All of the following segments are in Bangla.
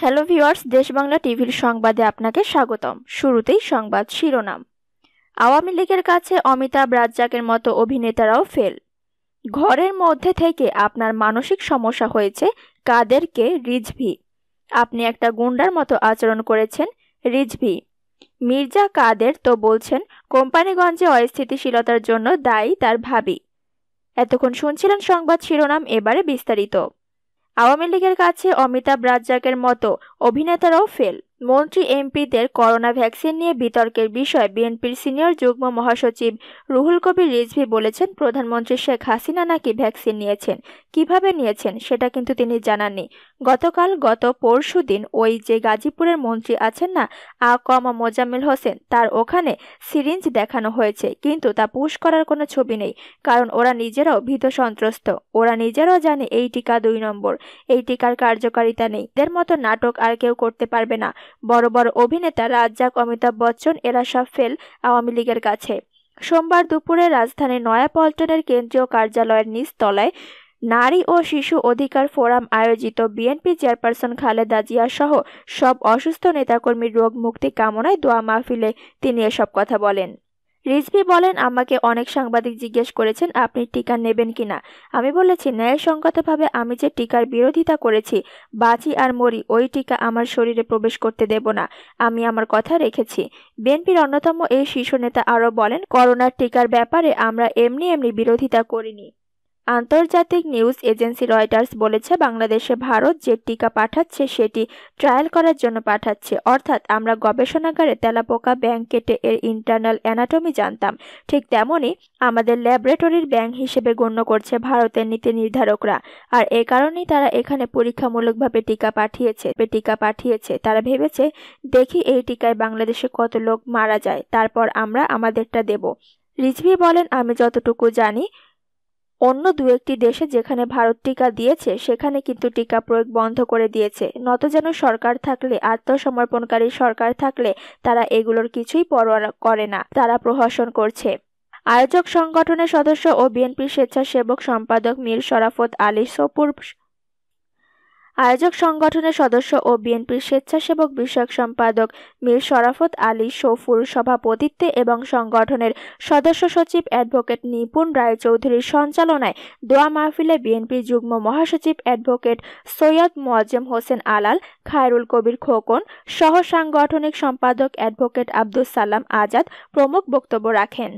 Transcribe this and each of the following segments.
হ্যালো ভিওয়ার্স দেশবাংলা টিভির সংবাদে আপনাকে স্বাগতম শুরুতেই সংবাদ শিরোনাম আওয়ামী লীগের কাছে অমিতাভ রাজ্জাকের মতো অভিনেতারাও ফেল ঘরের মধ্যে থেকে আপনার মানসিক সমস্যা হয়েছে কাদেরকে রিজভি আপনি একটা গুন্ডার মতো আচরণ করেছেন রিজভি মির্জা কাদের তো বলছেন কোম্পানিগঞ্জে অস্থিতিশীলতার জন্য দায়ী তার ভাবি এতক্ষণ শুনছিলেন সংবাদ শিরোনাম এবারে বিস্তারিত আওয়ামী লীগের কাছে অমিতাভ রাজ্জাকের মতো অভিনেতারাও ফেল মন্ত্রী এমপিদের করোনা ভ্যাকসিন নিয়ে বিতর্কের বিষয়ে বিএনপির সিনিয়র যুগ্ম মহাসচিব রুহুল কবির রিজভি বলেছেন প্রধানমন্ত্রী শেখ হাসিনা নাকি ভ্যাকসিন নিয়েছেন কিভাবে নিয়েছেন সেটা কিন্তু তিনি জানাননি গতকাল গত পরশু দিন ওই যে গাজীপুরের মন্ত্রী আছেন না আ কমা মোজাম্মেল হোসেন তার ওখানে সিরিঞ্জ দেখানো হয়েছে কিন্তু তা পুশ করার কোনো ছবি নেই কারণ ওরা নিজেরাও ভীত সন্ত্রস্ত ওরা নিজেরাও জানে এই টিকা দুই নম্বর এই টিকার কার্যকারিতা নেই এদের মতো নাটক আর কেউ করতে পারবে না বড় বড় অভিনেতা রাজ্জাক অমিতাভ বচ্চন এরা সব ফেল আওয়ামী লীগের কাছে সোমবার দুপুরে রাজধানীর নয়াপল্টনের কেন্দ্রীয় কার্যালয়ের নিচতলায় নারী ও শিশু অধিকার ফোরাম আয়োজিত বিএনপি চেয়ারপারসন খালেদা জিয়া সহ সব অসুস্থ নেতাকর্মীর রোগ মুক্তি কামনায় দোয়া মাহফিলে তিনি এসব কথা বলেন রিজভি বলেন আমাকে অনেক সাংবাদিক জিজ্ঞেস করেছেন আপনি টিকা নেবেন কিনা আমি বলেছি ন্যায়সঙ্গতভাবে আমি যে টিকার বিরোধিতা করেছি বাঁচি আর মরি ওই টিকা আমার শরীরে প্রবেশ করতে দেব না আমি আমার কথা রেখেছি বিএনপির অন্যতম এই শীর্ষ নেতা আরও বলেন করোনার টিকার ব্যাপারে আমরা এমনি এমনি বিরোধিতা করিনি আন্তর্জাতিক নিউজ এজেন্সি রয়টার্স বলেছে বাংলাদেশে ভারত যে টিকা পাঠাচ্ছে সেটি ট্রায়াল করার জন্য পাঠাচ্ছে অর্থাৎ আমরা গবেষণাগারে তেলাপোকা ব্যাংক কেটে এর ইন্টারনাল অ্যানাটমি জানতাম ঠিক তেমনই আমাদের ল্যাবরেটরির ব্যাংক হিসেবে গণ্য করছে ভারতের নীতি নির্ধারকরা আর এ কারণেই তারা এখানে পরীক্ষামূলকভাবে টিকা পাঠিয়েছে টিকা পাঠিয়েছে তারা ভেবেছে দেখি এই টিকায় বাংলাদেশে কত লোক মারা যায় তারপর আমরা আমাদেরটা দেব রিজভি বলেন আমি যতটুকু জানি অন্য দু একটি দেশে যেখানে ভারত টিকা দিয়েছে সেখানে কিন্তু টিকা প্রয়োগ বন্ধ করে দিয়েছে নত যেন সরকার থাকলে আত্মসমর্পণকারী সরকার থাকলে তারা এগুলোর কিছুই পরোয়া করে না তারা প্রহসন করছে আয়োজক সংগঠনের সদস্য ও বিএনপির স্বেচ্ছাসেবক সম্পাদক মীর শরাফত আলী সপুর আয়োজক সংগঠনের সদস্য ও বিএনপির স্বেচ্ছাসেবক বিষয়ক সম্পাদক মীর শরাফত আলী সফুর সভাপতিত্বে এবং সংগঠনের সদস্য সচিব অ্যাডভোকেট নিপুণ রায়চৌধুরীর সঞ্চালনায় দোয়া মাহফিলে বিএনপির যুগ্ম মহাসচিব অ্যাডভোকেট সৈয়দ মোয়াজ্জেম হোসেন আলাল খায়রুল কবির খোকন সহ সাংগঠনিক সম্পাদক অ্যাডভোকেট আব্দুস সালাম আজাদ প্রমুখ বক্তব্য রাখেন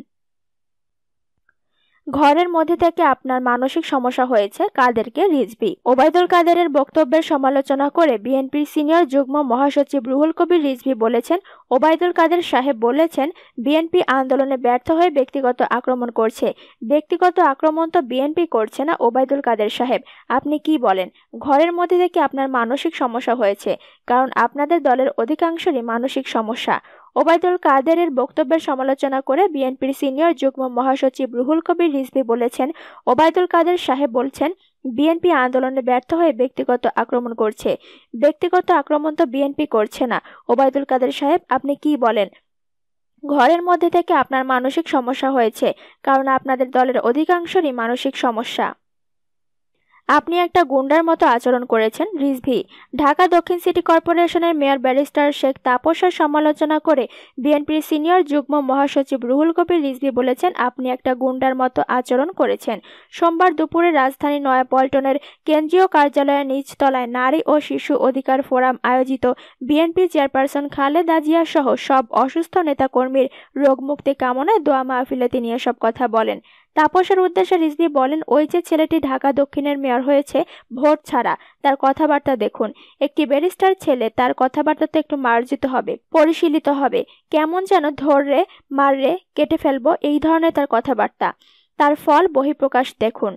ঘরের মধ্যে থেকে আপনার মানসিক সমস্যা হয়েছে কাদেরকে রিজবি ওবায়দুল কাদেরের বক্তব্যের সমালোচনা করে বিএনপির সিনিয়র যুগ্ম মহাসচিব রুহুল কবির রিজবি বলেছেন ওবায়দুল কাদের সাহেব বলেছেন বিএনপি আন্দোলনে ব্যর্থ হয়ে ব্যক্তিগত আক্রমণ করছে ব্যক্তিগত আক্রমণ তো বিএনপি করছে না ওবায়দুল কাদের সাহেব আপনি কি বলেন ঘরের মধ্যে থেকে আপনার মানসিক সমস্যা হয়েছে কারণ আপনাদের দলের অধিকাংশেরই মানসিক সমস্যা ওবায়দুল কাদেরের বক্তব্যের সমালোচনা করে বিএনপির সিনিয়র যুগ্ম মহাসচিব রুহুল কবির রিজভি বলেছেন ওবায়দুল কাদের সাহেব বলছেন বিএনপি আন্দোলনে ব্যর্থ হয়ে ব্যক্তিগত আক্রমণ করছে ব্যক্তিগত আক্রমণ তো বিএনপি করছে না ওবায়দুল কাদের সাহেব আপনি কি বলেন ঘরের মধ্যে থেকে আপনার মানসিক সমস্যা হয়েছে কারণ আপনাদের দলের অধিকাংশরই মানসিক সমস্যা আপনি একটা গুন্ডার মতো আচরণ করেছেন রিজভি ঢাকা দক্ষিণ সিটি কর্পোরেশনের মেয়র ব্যারিস্টার শেখ তাপসের সমালোচনা করে বিএনপির সিনিয়র যুগ্ম মহাসচিব রুহুল কবির রিজভি বলেছেন আপনি একটা গুন্ডার মতো আচরণ করেছেন সোমবার দুপুরে রাজধানী নয়াপল্টনের কেন্দ্রীয় কার্যালয়ের নিচতলায় নারী ও শিশু অধিকার ফোরাম আয়োজিত বিএনপি চেয়ারপারসন খালেদা জিয়া সহ সব অসুস্থ নেতাকর্মীর রোগমুক্তি কামনায় দোয়া মাহফিলে তিনি এসব কথা বলেন তাপসের উদ্দেশ্যে রিজভি বলেন ওই যে ছেলেটি ঢাকা দক্ষিণের মেয়র হয়েছে ভোট ছাড়া তার কথাবার্তা দেখুন একটি ব্যারিস্টার ছেলে তার কথাবার্তা তো একটু মার্জিত হবে পরিশীলিত হবে কেমন যেন ধরে মাররে কেটে ফেলবো এই ধরনের তার কথাবার্তা তার ফল বহিঃপ্রকাশ দেখুন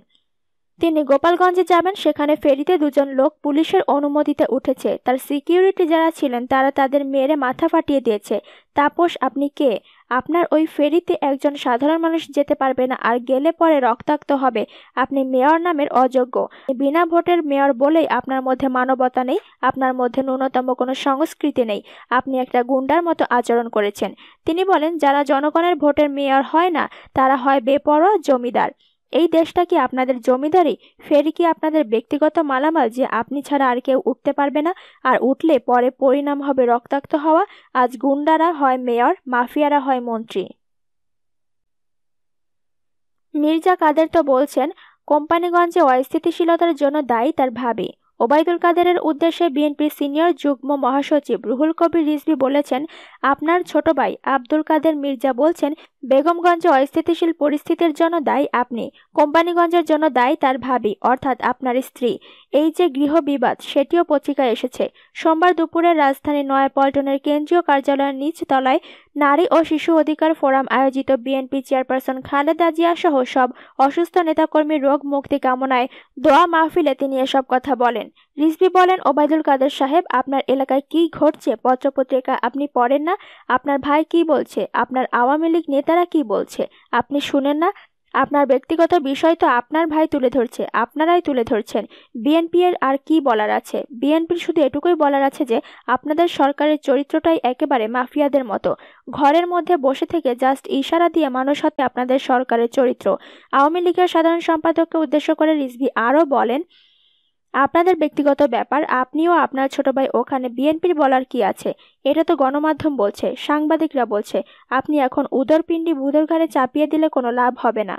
তিনি গোপালগঞ্জে যাবেন সেখানে ফেরিতে দুজন লোক পুলিশের অনুমতিতে উঠেছে তার সিকিউরিটি যারা ছিলেন তারা তাদের মেরে মাথা ফাটিয়ে দিয়েছে তাপস আপনি কে আপনার ওই ফেরিতে একজন সাধারণ মানুষ যেতে পারবে না আর গেলে পরে রক্তাক্ত হবে আপনি মেয়র নামের অযোগ্য বিনা ভোটের মেয়র বলেই আপনার মধ্যে মানবতা নেই আপনার মধ্যে ন্যূনতম কোনো সংস্কৃতি নেই আপনি একটা গুন্ডার মতো আচরণ করেছেন তিনি বলেন যারা জনগণের ভোটের মেয়র হয় না তারা হয় বেপরোয়া জমিদার এই দেশটা কি আপনাদের জমিদারি ফের কি আপনাদের ব্যক্তিগত মালামাল যে আপনি ছাড়া আর কেউ উঠতে পারবে না আর উঠলে পরে পরিণাম হবে রক্তাক্ত হওয়া আজ গুন্ডারা হয় মেয়র মাফিয়ারা হয় মন্ত্রী মির্জা কাদের তো বলছেন কোম্পানিগঞ্জে অস্থিতিশীলতার জন্য দায়ী তার ভাবি ওবায়দুল কাদেরের উদ্দেশ্যে বিএনপির সিনিয়র যুগ্ম মহাসচিব রুহুল কবির রিজভি বলেছেন আপনার ছোট ভাই আব্দুল কাদের মির্জা বলছেন বেগমগঞ্জে অস্থিতিশীল পরিস্থিতির জন্য দায়ী আপনি কোম্পানিগঞ্জের জন্য দায়ী তার ভাবি অর্থাৎ আপনার স্ত্রী এই যে গৃহবিবাদ সেটিও পত্রিকায় এসেছে সোমবার দুপুরে রাজধানী নয়াপল্টনের কেন্দ্রীয় কার্যালয়ের নিচ তলায় নারী ও শিশু অধিকার ফোরাম আয়োজিত বিএনপি চেয়ারপারসন খালেদা জিয়া সহ সব অসুস্থ নেতাকর্মী রোগ মুক্তি কামনায় দোয়া মাহফিলে তিনি এসব কথা বলেন রিজভি বলেন ওবায়দুল কাদের সাহেব আপনার এলাকায় কি ঘটছে পত্রপত্রিকা আপনি পড়েন না আপনার ভাই কি বলছে আপনার আওয়ামী লীগ নেতারা কি বলছে আপনি শুনেন না আপনার ব্যক্তিগত বিষয় তো আপনার ভাই তুলে ধরছে আপনারাই তুলে ধরছেন বিএনপি এর আর কি বলার আছে বিএনপির শুধু এটুকুই বলার আছে যে আপনাদের সরকারের চরিত্রটাই একেবারে মাফিয়াদের মতো ঘরের মধ্যে বসে থেকে জাস্ট ইশারা দিয়ে মানুষ হতে আপনাদের সরকারের চরিত্র আওয়ামী লীগের সাধারণ সম্পাদককে উদ্দেশ্য করে রিজভি আরও বলেন আপনাদের ব্যক্তিগত ব্যাপার আপনিও আপনার ছোট ভাই ওখানে বিএনপির বলার কি আছে এটা তো গণমাধ্যম বলছে সাংবাদিকরা বলছে আপনি এখন উদরপিণ্ডি বুধর ঘাড়ে চাপিয়ে দিলে কোনো লাভ হবে না